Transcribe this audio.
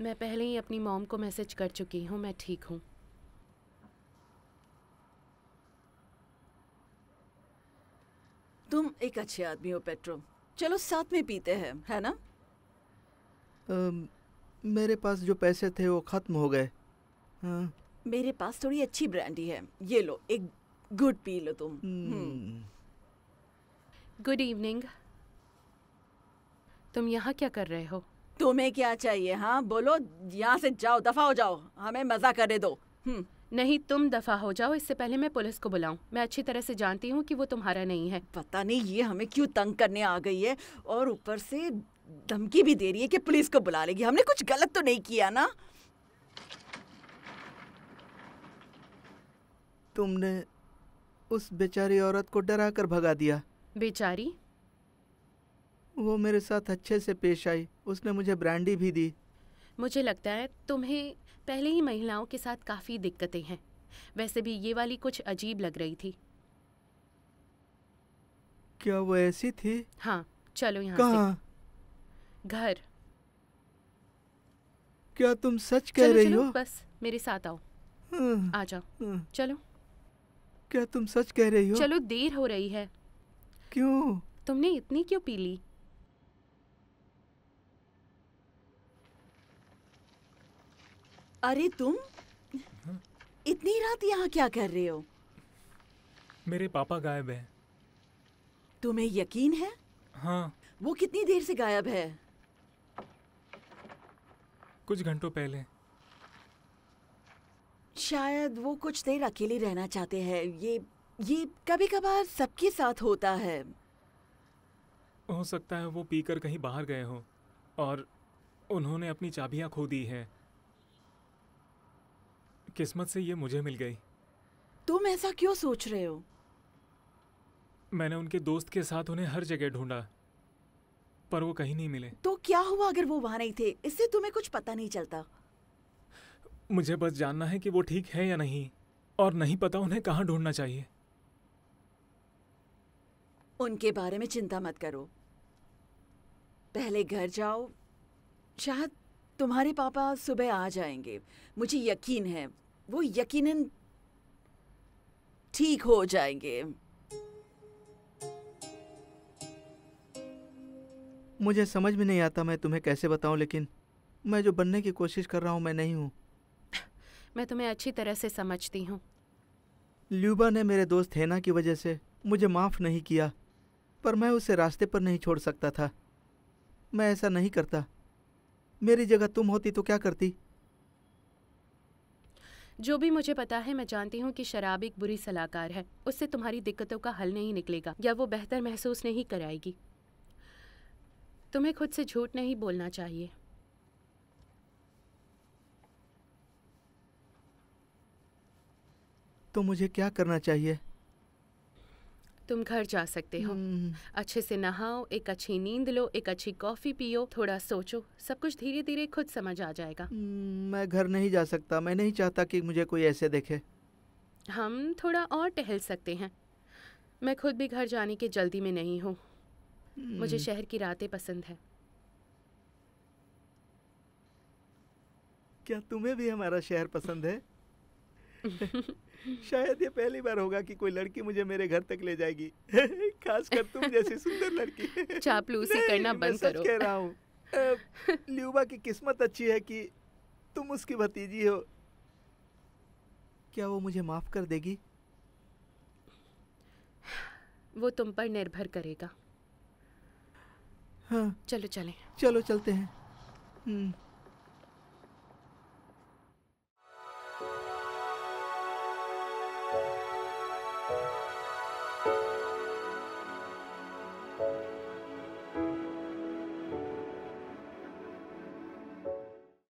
मैं पहले ही अपनी मॉम को मैसेज कर चुकी हूँ मैं ठीक हूँ तुम एक अच्छे आदमी हो पेट्रो चलो साथ में पीते हैं है ना आ, मेरे पास जो पैसे थे वो खत्म हो गए हाँ। मेरे पास थोड़ी अच्छी ब्रांडी है ये लो एक गुड पी लो तुम हम्म। गुड इवनिंग तुम यहाँ क्या कर रहे हो तुम्हें क्या चाहिए हाँ बोलो यहाँ से जाओ दफा हो जाओ हमें मजा करने दो हम्म। नहीं तुम दफा हो जाओ इससे पहले मैं पुलिस को बुलाऊं मैं अच्छी तरह से जानती हूँ कि वो तुम्हारा नहीं है पता नहीं ये हमें क्यों तंग करने आ गई है और ऊपर से धमकी भी दे रही है कि पुलिस को बुला लेगी हमने कुछ गलत तो नहीं किया ना तुमने उस बेचारी औरत को डरा कर भगा दिया बेचारी वो मेरे साथ अच्छे से पेश आई उसने मुझे ब्रांडी भी दी मुझे लगता है तुम्हें पहले ही महिलाओं के साथ काफ़ी दिक्कतें हैं वैसे भी ये वाली कुछ अजीब लग रही थी क्या वो ऐसी थी हाँ चलो यहाँ घर क्या तुम सच कह रही चलो, हो बस मेरे साथ आओ हम्म, आ जाओ हम्म। चलो क्या तुम सच कह रही हो चलो देर हो रही है क्यों तुमने इतनी क्यों पी ली अरे तुम इतनी रात यहाँ क्या कर रहे हो मेरे पापा गायब हैं। तुम्हें यकीन है हाँ वो कितनी देर से गायब है कुछ घंटों पहले शायद वो कुछ देर अकेले रहना चाहते हैं ये ये कभी कभार सबके साथ होता है हो सकता है वो पीकर कहीं बाहर गए हो और उन्होंने अपनी चाबियां खो दी है किस्मत से ये मुझे मिल गई तुम ऐसा क्यों सोच रहे हो मैंने उनके दोस्त के साथ उन्हें हर जगह ढूंढा पर वो कहीं नहीं मिले तो क्या हुआ अगर वो वहां नहीं थे इससे तुम्हें कुछ पता नहीं चलता मुझे बस जानना है कि वो ठीक है या नहीं और नहीं पता उन्हें कहां ढूंढना चाहिए उनके बारे में चिंता मत करो पहले घर जाओ शायद तुम्हारे पापा सुबह आ जाएंगे मुझे यकीन है वो यकीनन ठीक हो जाएंगे मुझे समझ में नहीं आता मैं तुम्हें कैसे बताऊं लेकिन मैं जो बनने की कोशिश कर रहा हूं मैं नहीं हूं मैं तुम्हें अच्छी तरह से समझती हूं ल्यूबा ने मेरे दोस्त हेना की वजह से मुझे माफ़ नहीं किया पर मैं उसे रास्ते पर नहीं छोड़ सकता था मैं ऐसा नहीं करता मेरी जगह तुम होती तो क्या करती जो भी मुझे पता है मैं जानती हूँ कि शराब एक बुरी सलाहकार है उससे तुम्हारी दिक्कतों का हल नहीं निकलेगा या वो बेहतर महसूस नहीं कराएगी तुम्हें खुद से झूठ नहीं बोलना चाहिए तो मुझे क्या करना चाहिए तुम घर जा सकते हो हम्म। अच्छे से नहाओ एक अच्छी नींद लो एक अच्छी कॉफी पियो थोड़ा सोचो सब कुछ धीरे धीरे खुद समझ आ जाएगा हम्म, मैं घर नहीं जा सकता मैं नहीं चाहता कि मुझे कोई ऐसे देखे हम थोड़ा और टहल सकते हैं मैं खुद भी घर जाने के जल्दी में नहीं हूँ मुझे हम्म। शहर की रातें पसंद है क्या तुम्हें भी हमारा शहर पसंद है शायद ये पहली बार होगा कि कोई लड़की मुझे मेरे घर तक ले जाएगी खासकर तुम जैसी सुंदर लड़की चापलूसी करना बंद करो कह रहा हूँ ल्यूबा की किस्मत अच्छी है कि तुम उसकी भतीजी हो क्या वो मुझे माफ कर देगी वो तुम पर निर्भर करेगा हाँ चलो चलें चलो चलते हैं हम्म।